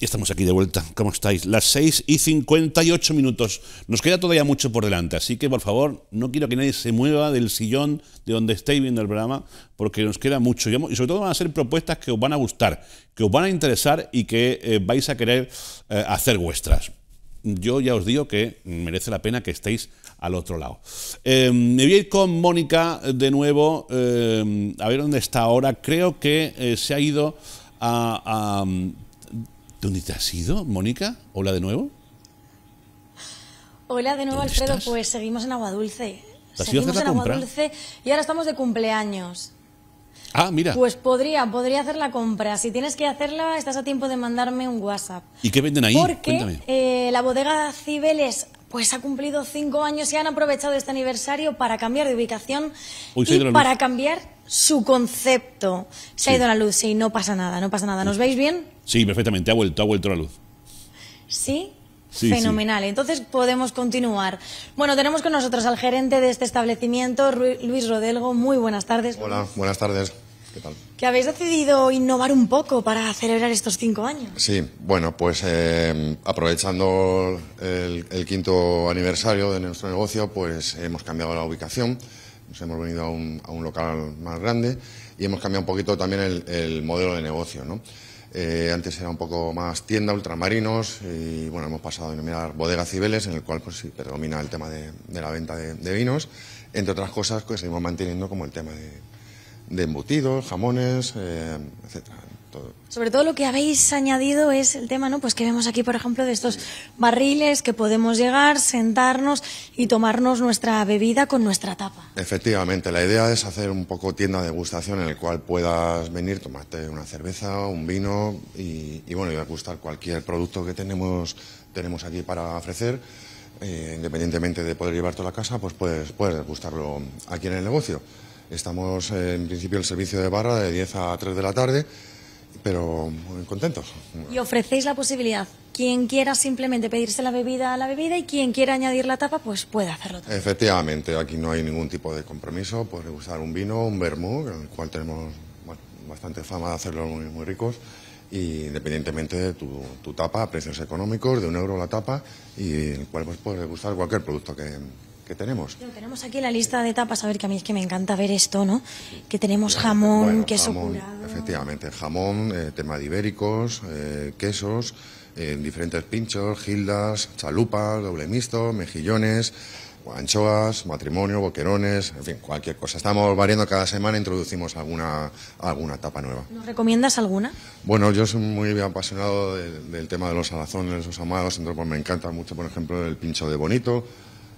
Y estamos aquí de vuelta. ¿Cómo estáis? Las 6 y 58 minutos. Nos queda todavía mucho por delante, así que por favor, no quiero que nadie se mueva del sillón de donde estéis viendo el programa, porque nos queda mucho. Y sobre todo van a ser propuestas que os van a gustar, que os van a interesar y que eh, vais a querer eh, hacer vuestras. Yo ya os digo que merece la pena que estéis al otro lado. Em, me voy a ir con Mónica de nuevo, em, a ver dónde está ahora. Creo que eh, se ha ido a ¿Dónde te has ido, Mónica? Hola de nuevo. Hola de nuevo, Alfredo. Pues seguimos en Agua Dulce. Seguimos en Agua Dulce y ahora estamos de cumpleaños. Ah, mira. Pues podría, podría hacer la compra. Si tienes que hacerla, estás a tiempo de mandarme un WhatsApp. ¿Y qué venden ahí? Porque eh, la bodega Cibeles pues ha cumplido cinco años y han aprovechado este aniversario para cambiar de ubicación y para cambiar su concepto. Se ha ido la luz, y no pasa nada, no pasa nada. ¿Nos veis bien? Sí, perfectamente, ha vuelto, ha vuelto la luz. ¿Sí? Fenomenal. Entonces podemos continuar. Bueno, tenemos con nosotros al gerente de este establecimiento, Luis Rodelgo. Muy buenas tardes. Hola, buenas tardes. ¿Qué tal? Que habéis decidido innovar un poco para celebrar estos cinco años. Sí, bueno, pues eh, aprovechando el, quinto aniversario de nuestro negocio, pues hemos cambiado la ubicación. Nos hemos venido a un, local más grande y hemos cambiado un poquito también el, el modelo de negocio, ¿no? Eh, antes era un poco más tienda, ultramarinos, y bueno, hemos pasado a denominar bodega Cibeles, en el cual pues sí, predomina el tema de, la venta de, vinos, entre otras cosas que pues, seguimos manteniendo como el tema de, embutidos, jamones, etc. Eh, etcétera. Sobre todo lo que habéis añadido es el tema, ¿no? Pues que vemos aquí, por ejemplo, de estos barriles que podemos llegar, sentarnos y tomarnos nuestra bebida con nuestra tapa. Efectivamente, la idea es hacer un poco tienda de degustación en el cual puedas venir, tomarte una cerveza, un vino y, bueno, y gustar cualquier producto que tenemos, tenemos aquí para ofrecer. Eh, independientemente de poder llevarte a la casa, pues puedes, puedes degustarlo aquí en el negocio. Estamos eh, en principio el servicio de barra de 10 a 3 de la tarde pero muy contentos. Y ofrecéis la posibilidad. Quien quiera simplemente pedirse la bebida a la bebida y quien quiera añadir la tapa, pues puede hacerlo Efectivamente, aquí no hay ningún tipo de compromiso. Puede usar un vino, un vermú, en el cual tenemos bastante fama de hacerlo muy, muy ricos. Y independientemente de tu, tu tapa, a precios económicos, de un euro la tapa, y el cual pues, puede gustar cualquier producto que, tenemos. tenemos aquí la lista de tapas, a ver, que a mí es que me encanta ver esto, ¿no? Que tenemos jamón, queso curado. Efectivamente, jamón, eh, tema de ibéricos, eh, quesos, eh, diferentes pinchos, gildas, chalupas, doble mixto, mejillones anchoas, matrimonio, boquerones, en fin, cualquier cosa. Estamos variando cada semana, introducimos alguna, alguna tapa nueva. ¿Nos recomiendas alguna? Bueno, yo soy muy apasionado del, tema de los salazones, los amados, entonces pues, me encanta mucho, por ejemplo, el pincho de bonito,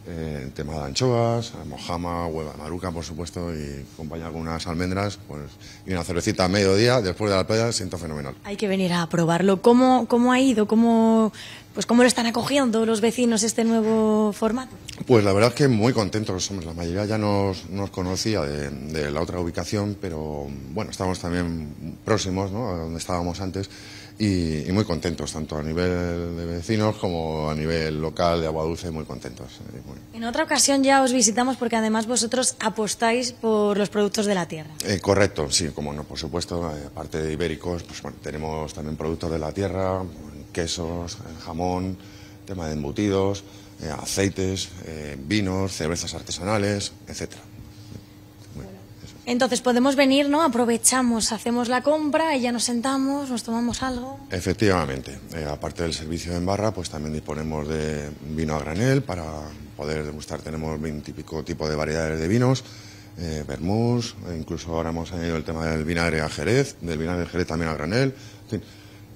en tema de anchoas, mojama, hueva de maruca, por supuesto, y acompañado con unas almendras pues, y una cervecita a mediodía después de la playa, siento fenomenal. Hay que venir a probarlo. ¿Cómo, ha ido? ¿Cómo, pues, lo están acogiendo los vecinos este nuevo formato? Pues la verdad es que muy contentos. Somos. La mayoría ya nos, nos conocía de, la otra ubicación, pero bueno, estamos también próximos ¿no? a donde estábamos antes y, muy contentos, tanto a nivel de vecinos como a nivel local de Agua Dulce, muy contentos. Eh, en otra ocasión ya os visitamos porque además vosotros apostáis por los productos de la tierra. Eh, correcto, sí, como no, por supuesto, eh, aparte de ibéricos, pues tenemos también productos de la tierra, quesos, jamón, tema de embutidos, aceites, vinos, cervezas artesanales, etcétera. Entonces podemos venir, ¿no? Aprovechamos, hacemos la compra y ya nos sentamos, nos tomamos algo. Efectivamente. Eh, aparte del servicio en barra, pues también disponemos de vino a granel para poder degustar. Tenemos un típico tipo de variedades de vinos, eh, e incluso ahora hemos añadido el tema del vinagre a jerez, del vinagre de jerez también a granel, en fin,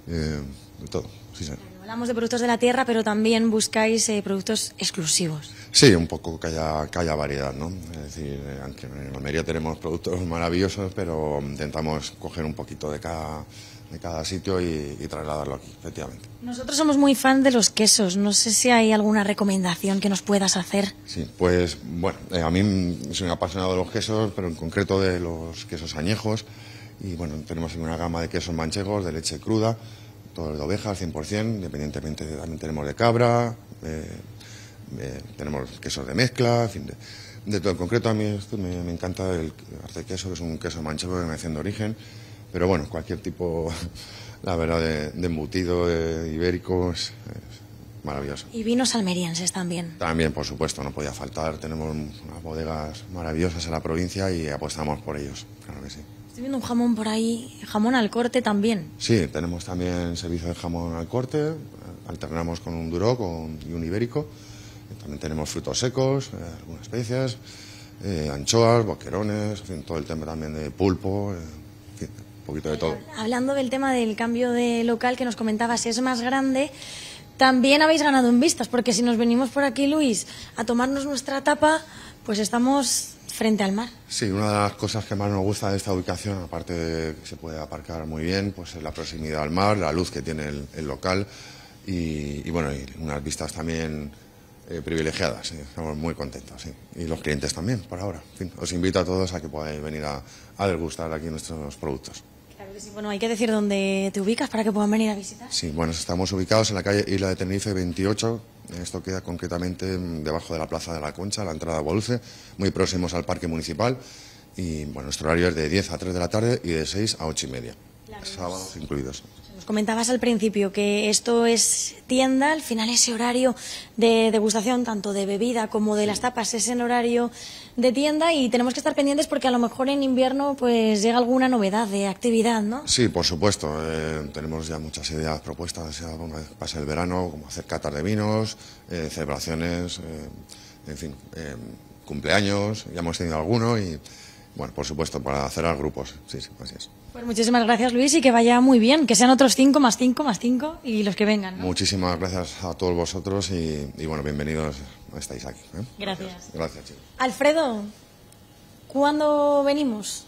eh, de todo. Sí, señor. Hablamos de productos de la tierra, pero también buscáis eh, productos exclusivos. Sí, un poco que haya, variedad, ¿no? Es decir, eh, aunque en Almería tenemos productos maravillosos, pero intentamos coger un poquito de cada de cada sitio y, trasladarlo aquí, efectivamente. Nosotros somos muy fan de los quesos. No sé si hay alguna recomendación que nos puedas hacer. Sí, pues bueno, eh, a mí soy un apasionado de los quesos, pero en concreto de los quesos añejos. Y bueno, tenemos una gama de quesos manchegos, de leche cruda, todo de oveja al 100%, independientemente también tenemos de cabra, tenemos quesos de mezcla, en fin, de, todo. En concreto a mí me, encanta el arte queso, que es un queso manchego que me haciendo origen, pero bueno, cualquier tipo, la verdad, de, embutido ibérico es, maravilloso. ¿Y vinos almerienses también? También, por supuesto, no podía faltar. Tenemos unas bodegas maravillosas en la provincia y apostamos por ellos, claro que sí. Estoy viendo un jamón por ahí, jamón al corte también. Sí, tenemos también servicio de jamón al corte, alternamos con un duro con, y un ibérico. También tenemos frutos secos, eh, algunas especias, eh, anchoas, boquerones, en todo el tema también de pulpo, eh, un poquito de todo. Hablando del tema del cambio de local que nos comentabas, es más grande. También habéis ganado en vistas, porque si nos venimos por aquí, Luis, a tomarnos nuestra tapa, pues estamos frente al mar. Sí, una de las cosas que más nos gusta de esta ubicación, aparte de que se puede aparcar muy bien, pues es la proximidad al mar, la luz que tiene el, local y, bueno, y unas vistas también eh, privilegiadas. Eh, estamos muy contentos, Y los clientes también, por ahora. os invito a todos a que podáis venir a, a degustar aquí nuestros productos. Bueno, hay que decir dónde te ubicas para que puedan venir a visitar. Sí, bueno, estamos ubicados en la calle Isla de Tenerife 28, esto queda concretamente mm, debajo de la Plaza de la Concha, la entrada a Bolce, muy próximos al Parque Municipal. Y bueno, nuestro horario es de 10 a 3 de la tarde y de 6 a 8 y media, sábados incluidos. Comentabas al principio que esto es tienda, al final ese horario de degustación, tanto de bebida como de las tapas, es en horario de tienda y tenemos que estar pendientes porque a lo mejor en invierno pues llega alguna novedad de actividad, ¿no? Sí, por supuesto. Eh, tenemos ya muchas ideas propuestas, ya una vez el verano, como hacer catas de vinos, eh, celebraciones, eh, en fin, cumpleaños, ya hemos tenido alguno y, bueno, por supuesto, para cerrar grupos, sí, sí, así es. Pues muchísimas gracias, Luis, y que vaya muy bien. Que sean otros cinco, más cinco, más cinco, y los que vengan. Muchísimas gracias a todos vosotros y, bueno, bienvenidos, estáis aquí. ¿eh? Gracias. Gracias, chicos. Alfredo, ¿cuándo venimos?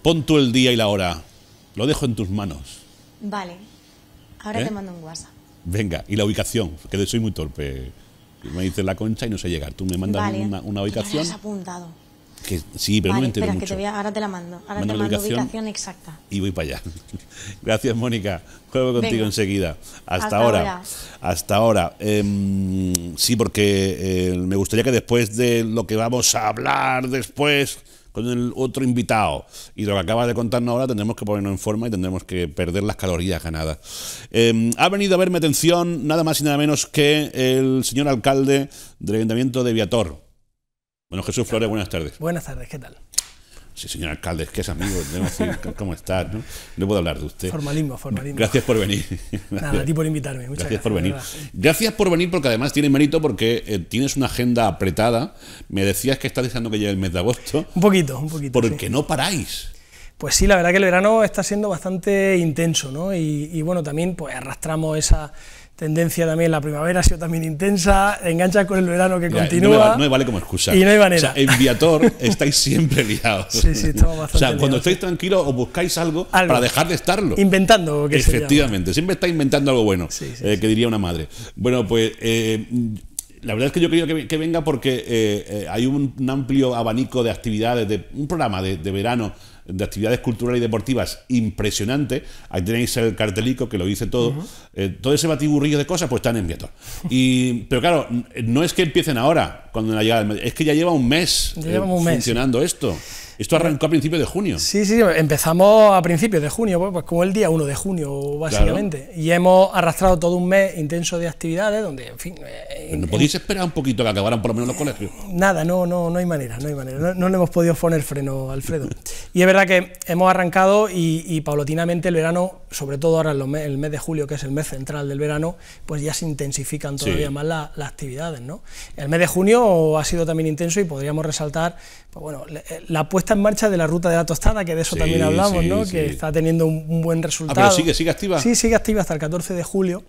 Pon tú el día y la hora. Lo dejo en tus manos. Vale. Ahora ¿Eh? te mando un WhatsApp. Venga, y la ubicación, que soy muy torpe. Me dices la concha y no sé llegar. Tú me mandas una, una ubicación. Has apuntado sí, pero no mucho. ahora te la mando. Ahora te mando ubicación, ubicación, exacta. Y voy para allá. Gracias, Mónica. Juego contigo enseguida. Hasta, ahora. Hasta ahora. Em, sí, porque eh, me gustaría que después de lo que vamos a hablar después con el otro invitado y lo que acabas de contarnos ahora tendremos que ponernos en forma y tendremos que perder las calorías ganadas. Em, ha venido a verme atención nada más y nada menos que el señor alcalde del Ayuntamiento de Viator bueno, Jesús Flores, buenas tardes. Buenas tardes, ¿qué tal? Sí, señor alcalde, es que es amigo, cómo estás? ¿no? puedo hablar de usted. Formalismo, formalismo. Gracias por venir. Nada, a ti por invitarme, muchas gracias. gracias por venir. Gracias por venir porque además tiene mérito porque eh, tienes una agenda apretada. Me decías que estás deseando que llegue el mes de agosto. Un poquito, un poquito. Porque no paráis. Pues sí, la verdad que el verano está siendo bastante intenso, ¿no? Y, y bueno, también pues arrastramos esa, tendencia también, la primavera ha sido también intensa, engancha con el verano que continúa. No, vale como excusa. Y no hay manera. O en estáis siempre liados. Sí, sí, estamos bastante O sea, cuando estáis tranquilos os buscáis algo, para dejar de estarlo. Inventando. Que Efectivamente, siempre está inventando algo bueno, sí, eh, que diría una madre. Bueno, pues... Eh, la verdad es que yo quería que, venga porque eh, hay un, amplio abanico de actividades, de un programa de, de verano de actividades culturales y deportivas ...impresionante... Ahí tenéis el cartelico que lo dice todo. Eh, todo ese batiburrillo de cosas, pues están en viento... Y, pero claro, no es que empiecen ahora, cuando la llegada es que ya lleva un mes, lleva un mes. funcionando esto. Esto arrancó a principios de junio. Sí, sí, empezamos a principios de junio, pues, pues como el día 1 de junio, básicamente. Y hemos arrastrado todo un mes intenso de actividades donde, en fin... Eh, eh, ¿No podéis esperar un poquito que acabaran por lo menos los colegios? Nada, no, no, no hay manera, no hay manera. No, le hemos podido poner freno, Alfredo. y es verdad que hemos arrancado y, paulatinamente el verano, sobre todo ahora en el mes de julio, que es el mes central del verano, pues ya se intensifican todavía más las actividades, ¿no? El mes de junio ha sido también intenso y podríamos resaltar, pues bueno, eh, la, la en marcha de la ruta de la tostada, que de eso también hablamos, ¿no? Que está teniendo un, buen ah, resultado. Ah, pero sigue, sigue activa. Sí, sigue activa hasta el 14 de julio.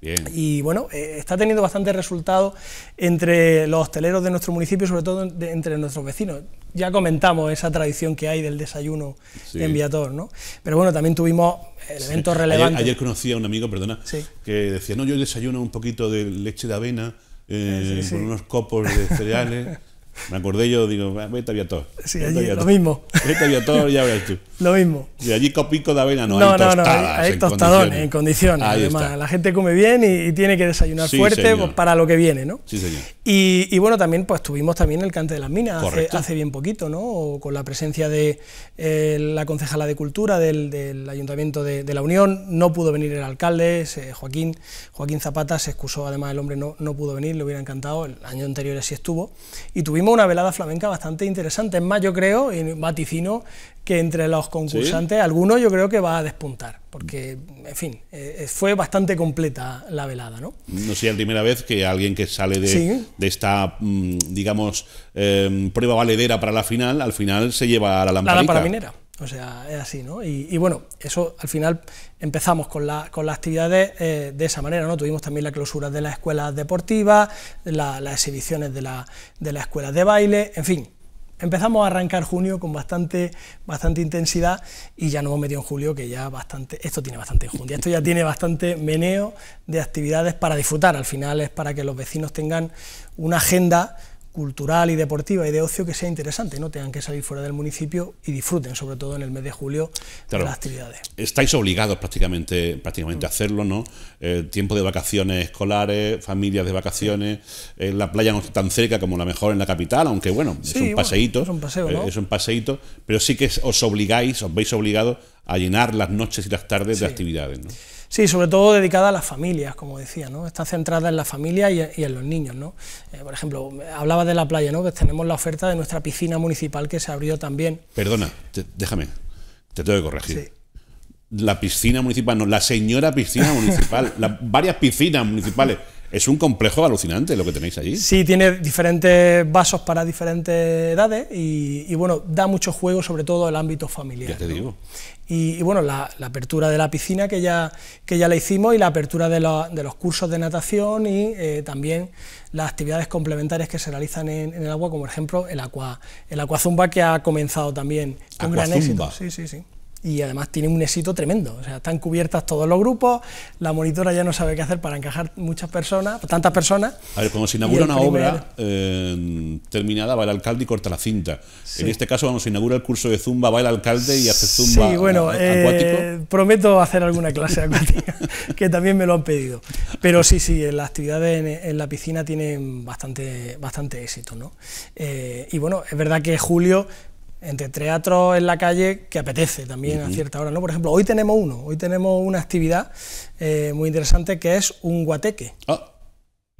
Bien. Y bueno, eh, está teniendo bastante resultado entre los hosteleros de nuestro municipio y sobre todo entre nuestros vecinos. Ya comentamos esa tradición que hay del desayuno sí. en Viator, ¿no? Pero bueno, también tuvimos eventos relevantes. Ayer, conocía conocí a un amigo, perdona, que decía, no, yo desayuno un poquito de leche de avena eh, con unos copos de cereales. Me acordé yo, digo, ah, vete a Viator. Sí, lo mismo. Vete a Viator, ya tú. lo mismo. Y allí copico de avena no, no hay tostadas. No, no, hay, hay tostadones en condiciones. Además, la gente come bien y, tiene que desayunar fuerte pues, para lo que viene, ¿no? Sí, señor. Y, bueno, también pues tuvimos también el cante de las minas hace, bien poquito, ¿no? con la presencia de eh, la concejala de Cultura del, Ayuntamiento de, la Unión, no pudo venir el alcalde, Joaquín, Joaquín Zapata se excusó, además el hombre no, no pudo venir, le hubiera encantado, el año anterior sí estuvo, y tuvimos una velada flamenca bastante interesante, en mayo creo, en vaticino que entre los concursantes, algunos alguno yo creo que va a despuntar, porque, en fin, eh, eh, fue bastante completa la velada, ¿no? No sería la primera vez que alguien que sale de, esta, mm, digamos, em, prueba valedera para la final, al final se lleva a la lamparita. La lámpara minera. O sea, es así, ¿no? Y, bueno, eso al final empezamos con, la, con las actividades eh, de esa manera, ¿no? Tuvimos también la clausura de las escuelas deportivas, las exhibiciones de, la, de las escuelas de baile, en fin, Empezamos a arrancar junio con bastante, bastante intensidad y ya no hemos metido en julio que ya bastante, esto tiene bastante junio. esto ya tiene bastante meneo de actividades para disfrutar, al final es para que los vecinos tengan una agenda cultural y deportiva y de ocio que sea interesante, no tengan que salir fuera del municipio y disfruten, sobre todo en el mes de julio, de las actividades. Estáis obligados prácticamente, prácticamente a hacerlo, ¿no? Eh, tiempo de vacaciones escolares, familias de vacaciones, en la playa no está tan cerca como la mejor en la capital, aunque bueno, es un paseíto. Eh, es un paseíto, pero sí que os obligáis, os veis obligados a llenar las noches y las tardes de actividades, ¿no? Sí, sobre todo dedicada a las familias, como decía, ¿no? Está centrada en la familia y, en los niños, ¿no? Eh, por ejemplo, hablaba de la playa, ¿no? tenemos la oferta de nuestra piscina municipal que se abrió también. Perdona, déjame, te tengo que corregir. Sí. La piscina municipal, no, la señora piscina municipal, las varias piscinas municipales. Es un complejo alucinante lo que tenéis allí. Sí, tiene diferentes vasos para diferentes edades y, bueno, da mucho juego, sobre todo el ámbito familiar. Ya te digo. Y, bueno, la, apertura de la piscina que ya, que ya la hicimos y la apertura de, los cursos de natación y eh, también las actividades complementarias que se realizan en, el agua, como por ejemplo el aqua, el aquazumba que ha comenzado también con gran éxito. Sí, sí, sí y además tiene un éxito tremendo. O sea, están cubiertas todos los grupos, la monitora ya no sabe qué hacer para encajar muchas personas, tantas personas. A ver, cuando se inaugura una obra eh, terminada, va el alcalde y corta la cinta. En este caso, vamos se inaugura el curso de zumba, va el alcalde y hace zumba. Sí, bueno, eh, prometo hacer alguna clase acuática, que también me lo han pedido. Pero sí, sí, las actividades en, la piscina tienen bastante, bastante éxito. ¿no? Eh, y bueno, es verdad que julio entre teatro en la calle que apetece también a cierta hora. ¿no? Por ejemplo, hoy tenemos uno, hoy tenemos una actividad eh, muy interesante que es un guateque. Ah.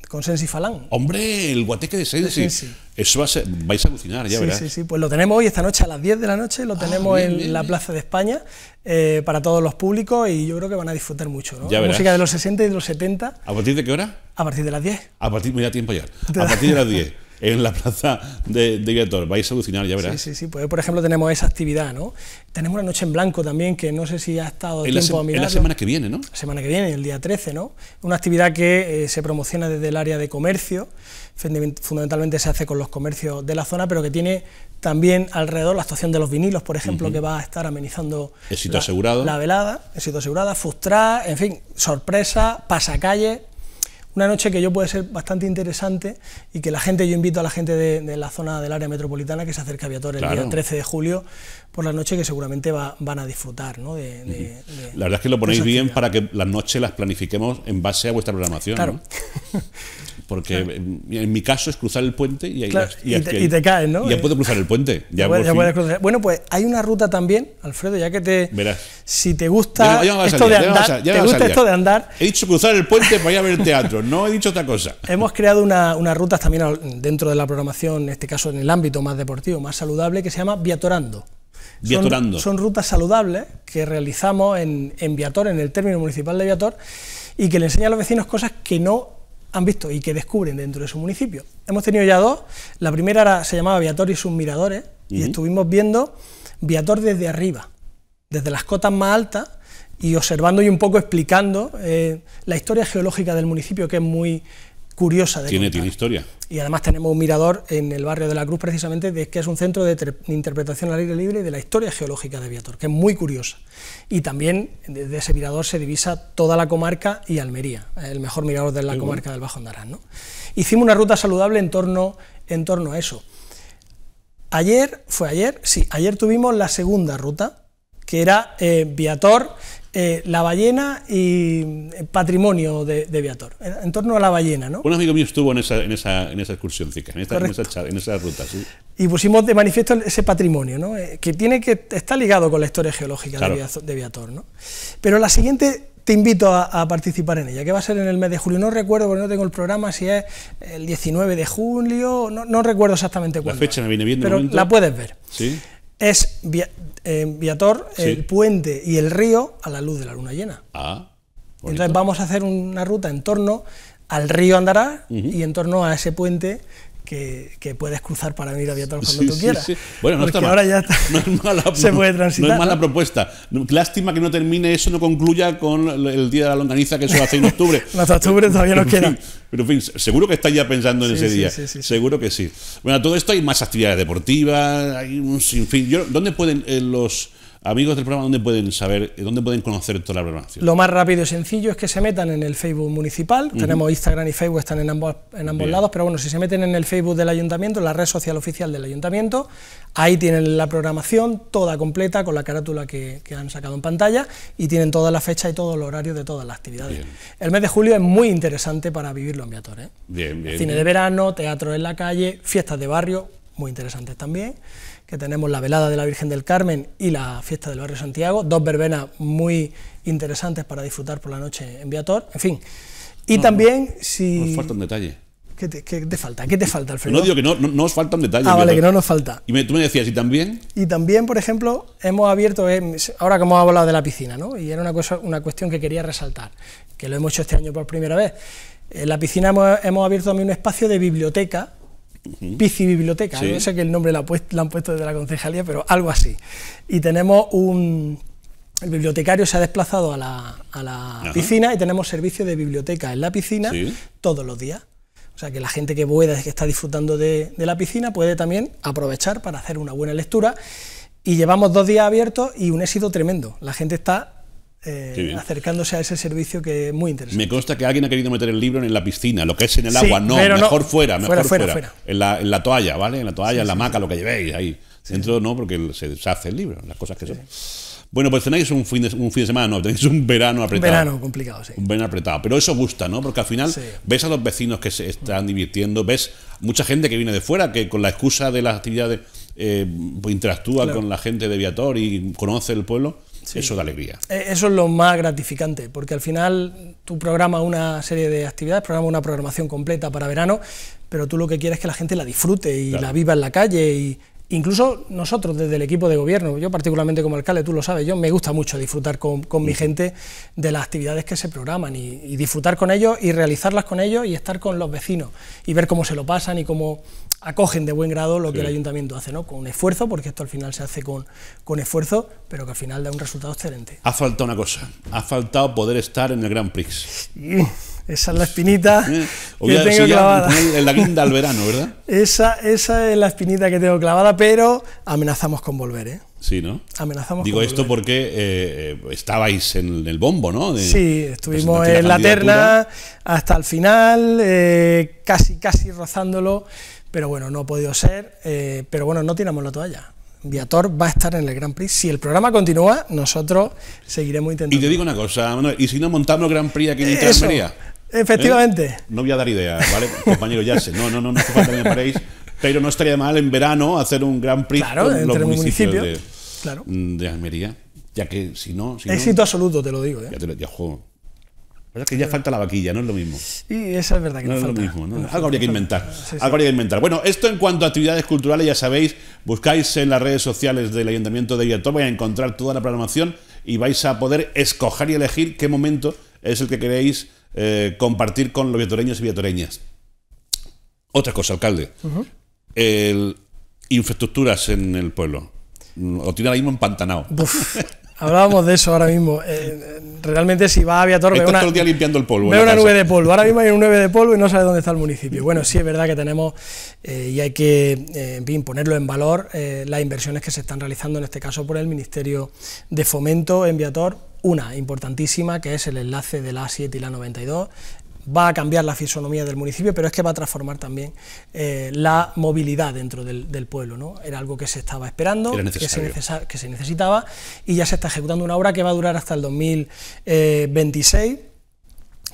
Con Sensi Falán. Hombre, el guateque de Sensi. Eso va a ser, vais a alucinar, ya sí, verás. Sí, sí, pues lo tenemos hoy esta noche a las 10 de la noche, lo ah, tenemos en la Plaza de España eh, para todos los públicos y yo creo que van a disfrutar mucho. ¿no? Música de los 60 y de los 70. ¿A partir de qué hora? A partir de las 10. A partir, mira, tiempo ya. A partir de las 10 en la plaza de, de Vais a alucinar, ya verás. Sí, sí, sí. por ejemplo, tenemos esa actividad, ¿no? Tenemos la noche en blanco también, que no sé si ha estado en tiempo la a la semana que viene, ¿no? La semana que viene, el día 13, ¿no? Una actividad que eh, se promociona desde el área de comercio, fundamentalmente se hace con los comercios de la zona, pero que tiene también alrededor la actuación de los vinilos, por ejemplo, que va a estar amenizando éxito la, asegurado. la velada, éxito asegurada, frustra, en fin, sorpresa, pasacalle, una noche que yo puede ser bastante interesante y que la gente, yo invito a la gente de, la zona del área metropolitana que se acerca a Viator el día 13 de julio por la noche que seguramente van a disfrutar. ¿no? la verdad es que lo ponéis bien para que las noches las planifiquemos en base a vuestra programación. Claro. Porque en, mi caso es cruzar el puente y, ahí y, te, caes, ¿no? ya eh, puedo cruzar el puente. Bueno, pues hay una ruta también, Alfredo, ya que te. Verás. Si te gusta esto de andar. esto de andar. He dicho cruzar el puente para ir a ver el teatro, no he dicho otra cosa. Hemos creado unas una rutas también dentro de la programación, en este caso en el ámbito más deportivo, más saludable, que se llama Viatorando. Viatorando. Son, rutas saludables que realizamos en, Viator, en el término municipal de Viator, y que le enseñan a los vecinos cosas que no han visto y que descubren dentro de su municipio. Hemos tenido ya dos. La primera se llamaba Viator y sus miradores y estuvimos viendo Viator desde arriba, desde las cotas más altas y observando y un poco explicando eh, la historia geológica del municipio que es muy curiosa. De tiene, tiene historia. Y además tenemos un mirador en el barrio de la Cruz, precisamente, de, que es un centro de interpretación al aire libre de la historia geológica de Viator, que es muy curiosa. Y también desde ese mirador se divisa toda la comarca y Almería, el mejor mirador de la comarca del Bajo Andarán. ¿no? Hicimos una ruta saludable en torno, en torno a eso. Ayer, ¿fue ayer? Sí, ayer tuvimos la segunda ruta, que era eh, Viator, eh, la ballena y eh, patrimonio de, Viator, en torno a la ballena. ¿no? Un amigo mío estuvo en esa, en esa excursión, en esa, ruta. ¿sí? Y pusimos de manifiesto ese patrimonio, ¿no? Eh, que, tiene que está ligado con la historia geológica de Viator. ¿no? Pero la siguiente te invito a, participar en ella, que va a ser en el mes de julio. No recuerdo, porque no tengo el programa, si es el 19 de julio, no, recuerdo exactamente cuándo. La fecha me viene bien Pero la puedes ver. Sí es eh, Viator, el puente y el río a la luz de la luna llena. Ah, Entonces vamos a hacer una ruta en torno al río Andará y en torno a ese puente que, puedes cruzar para venir a Vietnam cuando tú quieras. Bueno, no está Ahora ya está, no es mala, se puede transitar. No es mala propuesta. Lástima que no termine eso, no concluya con el Día de la Longaniza, que eso hace en octubre. Hasta octubre todavía no queda. Pero en fin, seguro que está ya pensando en ese día. Sí, sí, sí. Seguro que sí. Bueno, todo esto hay más actividades deportivas, hay un sinfín. Yo, ¿Dónde pueden eh, los Amigos del programa, ¿dónde pueden saber, eh, dónde pueden conocer toda la programación? Lo más rápido y sencillo es que se metan en el Facebook municipal. Tenemos Instagram y Facebook, están en ambos, en ambos lados, pero bueno, si se meten en el Facebook del ayuntamiento, la red social oficial del ayuntamiento, ahí tienen la programación toda completa con la carátula que, han sacado en pantalla y tienen toda la fecha y todo el horario de todas las actividades. El mes de julio es muy interesante para vivirlo en Viator. ¿eh? Cine de verano, teatro en la calle, fiestas de barrio, muy interesantes también que tenemos la velada de la Virgen del Carmen y la fiesta del barrio Santiago, dos verbenas muy interesantes para disfrutar por la noche en Viator, en fin. Y también si... Nos falta un detalle. ¿Qué te, falta? ¿Qué te falta, Alfredo? No digo que no, no, os falta un detalle. Ah, vale, que no nos falta. Y tú me decías, ¿y también? Y también, por ejemplo, hemos abierto, eh, ahora que hemos hablado de la piscina, ¿no? Y era una, cosa, una cuestión que quería resaltar, que lo hemos hecho este año por primera vez. En la piscina hemos abierto también un espacio de biblioteca Pici Biblioteca, yo sé que el nombre la han puesto desde la concejalía, pero algo así. Y tenemos un, el bibliotecario se ha desplazado a la, piscina y tenemos servicio de biblioteca en la piscina todos los días. O sea que la gente que pueda, que está disfrutando de, de, la piscina, puede también aprovechar para hacer una buena lectura. Y llevamos dos días abiertos y un éxito tremendo. La gente está eh, acercándose a ese servicio que es muy interesante. Me consta que alguien ha querido meter el libro en la piscina, lo que es en el agua, no, mejor fuera, mejor fuera. En, la, toalla, ¿vale? En la toalla, en la maca, lo que llevéis ahí. Dentro no, porque se hace el libro, las cosas que son. Bueno, pues tenéis un fin, de, un fin de semana, no, tenéis un verano apretado. Un verano complicado, sí. Un verano apretado. Pero eso gusta, ¿no? Porque al final ves a los vecinos que se están divirtiendo, ves mucha gente que viene de fuera, que con la excusa de las actividades eh, pues, interactúa con la gente de Viator y conoce el pueblo. Eso da alegría. Eh, eso es lo más gratificante, porque al final tú programas una serie de actividades, programas una programación completa para verano, pero tú lo que quieres es que la gente la disfrute y la viva en la calle y Incluso nosotros desde el equipo de gobierno, yo particularmente como alcalde, tú lo sabes, yo me gusta mucho disfrutar con, mi gente de las actividades que se programan y, disfrutar con ellos y realizarlas con ellos y estar con los vecinos y ver cómo se lo pasan y cómo acogen de buen grado lo que el ayuntamiento hace, ¿no? Con esfuerzo, porque esto al final se hace con, con esfuerzo, pero que al final da un resultado excelente. Ha faltado una cosa, ha faltado poder estar en el Grand Prix. Mm. Esa es la espinita que tengo clavada. En la guinda al verano, ¿verdad? esa, esa es la espinita que tengo clavada, pero amenazamos con volver, ¿eh? Sí, ¿no? Amenazamos Digo esto porque eh, eh, estabais en el bombo, ¿no? sí, estuvimos en la terna hasta el final, eh, casi, casi rozándolo, pero bueno, no ha podido ser. pero bueno, no tiramos la toalla. Viator va a estar en el Grand Prix. Si el programa continúa, nosotros seguiremos intentando. Y te digo una cosa, Manuel, ¿y si no montamos Grand Prix aquí en Eso, eh, efectivamente. Eh, no voy a dar idea, ¿vale? Compañero ya no, no, no, no falta pero no estaría mal en verano hacer un gran prix en los municipios, de, claro. de, Almería, ya que si no... Éxito absoluto, te lo digo. ¿eh? Ya te ya juego. que ya falta la vaquilla, no es lo mismo. Y esa es verdad que no, es lo mismo. Algo habría que inventar. Algo habría que inventar. Bueno, esto en cuanto a actividades culturales, ya sabéis, buscáis en las redes sociales del Ayuntamiento de Villatoba, vais a encontrar toda la programación y vais a poder escoger y elegir qué momento es el que queréis eh, compartir con los viatoreños y viatoreñas. Otra cosa, alcalde. infraestructuras en el pueblo. Lo tiene ahora mismo empantanado. hablábamos de eso ahora mismo. Eh, realmente si va a Viator ve una, limpiando el polvo una nube de polvo. Ahora mismo hay una nube de polvo y no sabe dónde está el municipio. Bueno, sí es verdad que tenemos eh, y hay que ponerlo en valor las inversiones que se están realizando en este caso por el Ministerio de Fomento en Viator una importantísima que es el enlace de la A7 y la 92 va a cambiar la fisonomía del municipio, pero es que va a transformar también eh, la movilidad dentro del, pueblo. ¿no? Era algo que se estaba esperando, que se, necesitaba, y ya se está ejecutando una obra que va a durar hasta el 2026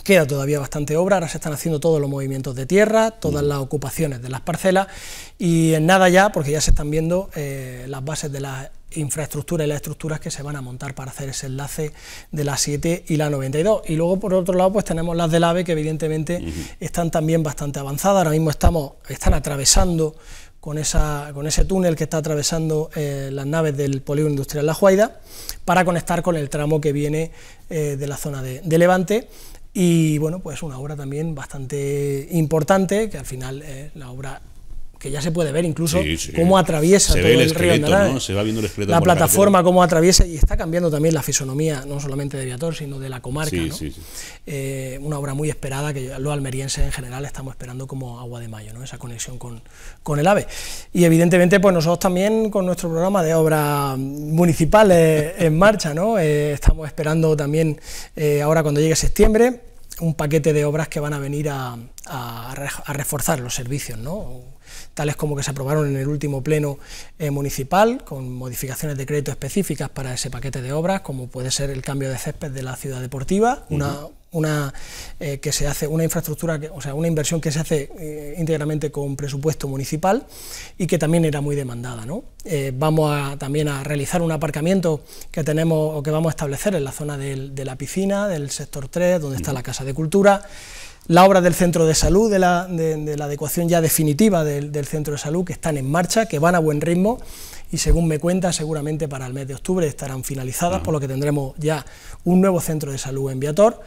Queda todavía bastante obra, ahora se están haciendo todos los movimientos de tierra, todas las ocupaciones de las parcelas y en nada ya, porque ya se están viendo eh, las bases de las infraestructuras y las estructuras que se van a montar para hacer ese enlace de la 7 y la 92. Y luego, por otro lado, pues tenemos las del AVE que evidentemente están también bastante avanzadas, ahora mismo estamos, están atravesando con, esa, con ese túnel que está atravesando eh, las naves del polígono industrial La Juaida, para conectar con el tramo que viene eh, de la zona de Levante y bueno, pues una obra también bastante importante, que al final eh, la obra que ya se puede ver incluso cómo atraviesa todo el, río La plataforma, cómo atraviesa y está cambiando también la fisonomía, no solamente de Viator, sino de la comarca. Eh, una obra muy esperada que los almerienses en general estamos esperando como agua de mayo, ¿no? esa conexión con, el AVE. Y evidentemente, pues nosotros también con nuestro programa de obras municipales en marcha, ¿no? Eh, estamos esperando también eh, ahora cuando llegue septiembre un paquete de obras que van a venir a, reforzar los servicios, ¿no? tales como que se aprobaron en el último pleno eh, municipal, con modificaciones de crédito específicas para ese paquete de obras, como puede ser el cambio de césped de la ciudad deportiva, una una, eh, que se hace una infraestructura, que, o sea, una inversión que se hace eh, íntegramente con presupuesto municipal y que también era muy demandada. ¿no? Eh, vamos a, también a realizar un aparcamiento que tenemos o que vamos a establecer en la zona de la piscina, del sector 3, donde está la Casa de Cultura. La obra del centro de salud, de la, de, la adecuación ya definitiva del, centro de salud, que están en marcha, que van a buen ritmo y según me cuenta, seguramente para el mes de octubre estarán finalizadas, por lo que tendremos ya un nuevo centro de salud en Viator,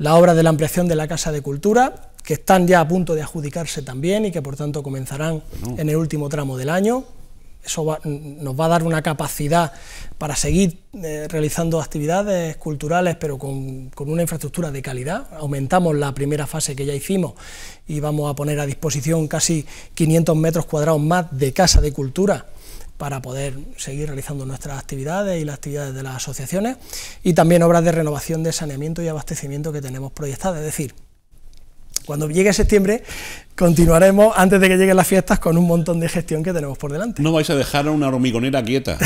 la obra de la ampliación de la Casa de Cultura, que están ya a punto de adjudicarse también y que por tanto comenzarán en el último tramo del año. Eso nos va a dar una capacidad para seguir eh, realizando actividades culturales, pero con, con, una infraestructura de calidad. Aumentamos la primera fase que ya hicimos y vamos a poner a disposición casi 500 metros cuadrados más de casa de cultura para poder seguir realizando nuestras actividades y las actividades de las asociaciones y también obras de renovación de saneamiento y abastecimiento que tenemos proyectadas, es decir, cuando llegue septiembre, continuaremos antes de que lleguen las fiestas con un montón de gestión que tenemos por delante. No vais a dejar una hormigonera quieta.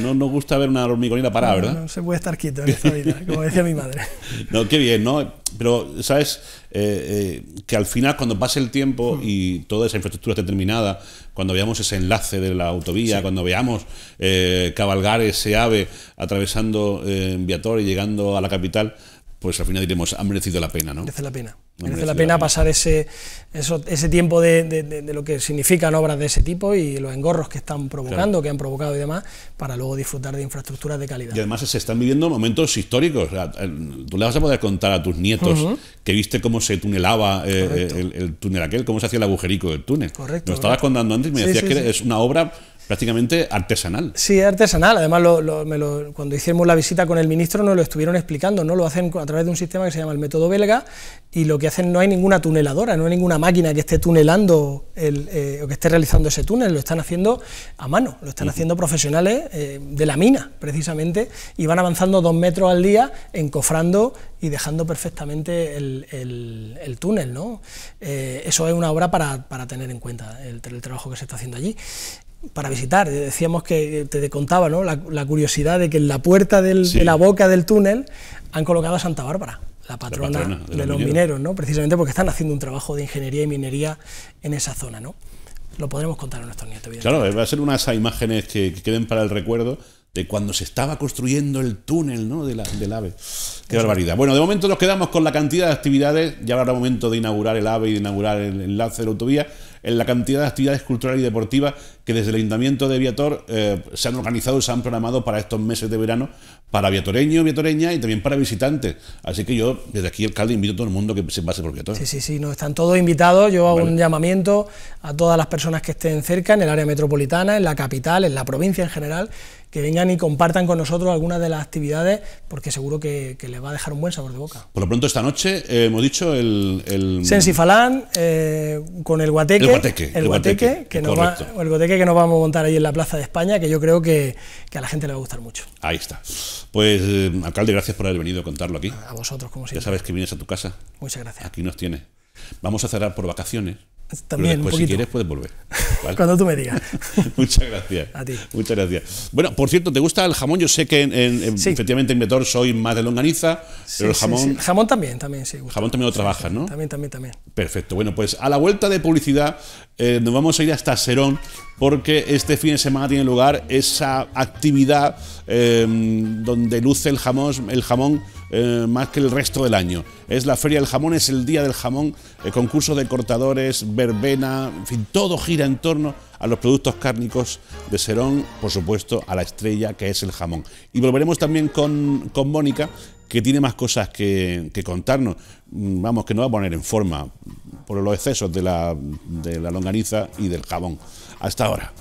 no nos gusta ver una hormigonera parada, ¿verdad? No, se puede estar quieto en esta vida, como decía mi madre. No, qué bien, ¿no? Pero, ¿sabes? Eh, eh, que al final, cuando pase el tiempo y toda esa infraestructura esté terminada, cuando veamos ese enlace de la autovía, cuando veamos eh, cabalgar ese ave atravesando Viator y llegando a la capital, pues al final diremos, ha merecido la pena, ¿no? Merece la pena. merece, la pena pasar ese, ese tiempo de, lo que significan obras de ese tipo y los engorros que están provocando, que han provocado y demás, para luego disfrutar de infraestructuras de calidad. Y además se están viviendo momentos históricos. Eh, tú le vas a poder contar a tus nietos que viste cómo se tunelaba eh, eh, el, túnel aquel, cómo se hacía el agujerico del túnel. Correcto. Lo estabas contando antes y me decías que es una obra prácticamente artesanal. Sí, artesanal. Además, cuando hicimos la visita con el ministro nos lo estuvieron explicando, ¿no? Lo hacen a través de un sistema que se llama el método belga y lo que hacen no hay ninguna tuneladora, no hay ninguna máquina que esté tunelando el, eh, o que esté realizando ese túnel, lo están haciendo a mano, lo están haciendo profesionales eh, de la mina, precisamente, y van avanzando dos metros al día encofrando y dejando perfectamente el, túnel, ¿no? Eh, eso es una obra para, tener en cuenta, el trabajo que se está haciendo allí para visitar. Decíamos que eh, te contaba la, curiosidad de que en la puerta de la boca del túnel han colocado a Santa Bárbara, la patrona, de, los mineros, ¿no? precisamente porque están haciendo un trabajo de ingeniería y minería en esa zona. ¿no? Lo podremos contar a nuestros nietos. Claro, va a ser unas imágenes que, queden para el recuerdo de cuando se estaba construyendo el túnel ¿no? de del AVE. Qué barbaridad. Bueno, de momento nos quedamos con la cantidad de actividades. Ya habrá momento de inaugurar el AVE y de inaugurar el enlace de la autovía en la cantidad de actividades culturales y deportivas que desde el Ayuntamiento de Viator eh, se han organizado y se han programado para estos meses de verano para viatoreño, viatoreña y también para visitantes. Así que yo, desde aquí, alcalde, invito a todo el mundo que se pase por Viator. Sí, sí, sí, no, están todos invitados. Yo hago un llamamiento a todas las personas que estén cerca, en el área metropolitana, en la capital, en la provincia en general, que vengan y compartan con nosotros algunas de las actividades, porque seguro que, les va a dejar un buen sabor de boca. Por lo pronto, esta noche eh, hemos dicho el. Sensifalán, eh, con el Guateque. El Guateque. El, que nos vamos a montar ahí en la Plaza de España, que yo creo que a la gente le va a gustar mucho. Ahí está. Pues, eh, alcalde, gracias por haber venido a contarlo aquí. A vosotros, como siempre. Ya sabes que vienes a tu casa. Muchas gracias. Aquí nos tienes. Vamos a cerrar por vacaciones. También, Pero después, si quieres, puedes volver. Cuando tú me digas. Muchas gracias. A ti. Muchas gracias. Bueno, por cierto, ¿te gusta el jamón? Yo sé que efectivamente en Metor soy más de longaniza, pero el jamón. Sí, jamón también, también, sí. Jamón también lo trabajas, ¿no? También, también, también. Perfecto. Bueno, pues a la vuelta de publicidad eh, nos vamos a ir hasta Serón, porque este fin de semana tiene lugar esa actividad eh, donde luce el jamón, el jamón eh, más que el resto del año. Es la Feria del Jamón, es el Día del Jamón, el concurso de cortadores, verbena, en fin, todo gira en torno a los productos cárnicos de Serón, por supuesto, a la estrella que es el jamón. Y volveremos también con, con Mónica, que tiene más cosas que, contarnos. Mm, vamos, que nos va a poner en forma por los excesos de la, longaniza y del jamón. Hasta ahora.